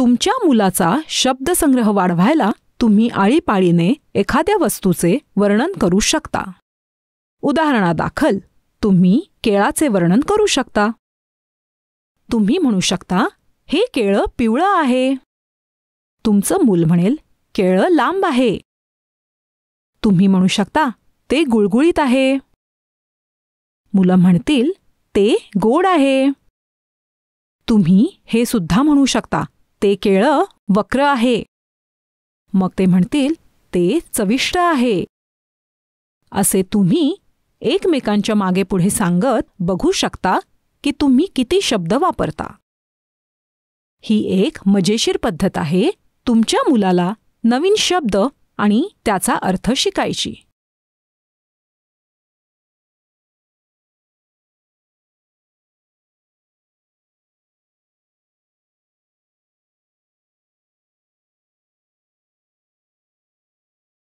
तुमच्या मुलाचा शब्दसंग्रह वाढवायला तुम्ही आळीपाळीने एखाद्या वस्तूचे वर्णन करू शकता उदाहरणादाखल तुम्ही केळाचे वर्णन करू शकता तुम्ही म्हणू शकता हे केळं पिवळं आहे तुमचं मूल म्हणेल केळं लांब आहे तुम्ही म्हणू शकता ते गुळगुळीत आहे मुलं म्हणतील ते गोड आहे तुम्ही हे सुद्धा म्हणू शकता ते केळं वक्र आहे मग ते म्हणतील ते चविष्ट आहे असे तुम्ही एकमेकांच्या मागे पुढे सांगत बघू शकता की तुम्ही किती शब्द वापरता ही एक मजेशीर पद्धत आहे तुमच्या मुलाला नवीन शब्द आणि त्याचा अर्थ शिकायची